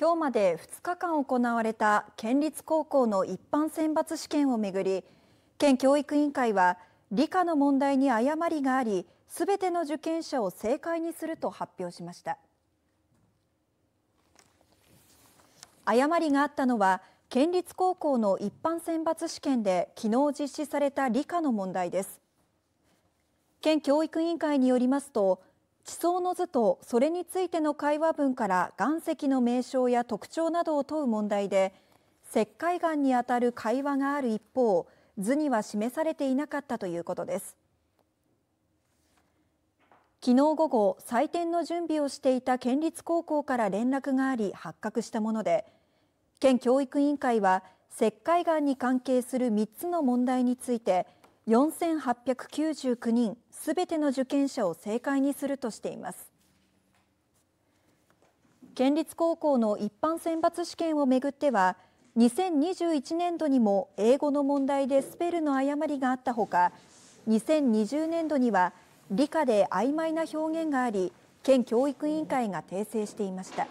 今日まで2日間行われた県立高校の一般選抜試験をめぐり県教育委員会は理科の問題に誤りがありすべての受験者を正解にすると発表しました誤りがあったのは県立高校の一般選抜試験で昨日実施された理科の問題です県教育委員会によりますと地層の図とそれについての会話文から岩石の名称や特徴などを問う問題で石灰岩にあたる会話がある一方図には示されていなかったということです昨日午後採点の準備をしていた県立高校から連絡があり発覚したもので県教育委員会は石灰岩に関係する3つの問題について4899人すべての受験者を正解にするとしています県立高校の一般選抜試験をめぐっては2021年度にも英語の問題でスペルの誤りがあったほか2020年度には理科で曖昧な表現があり県教育委員会が訂正していました。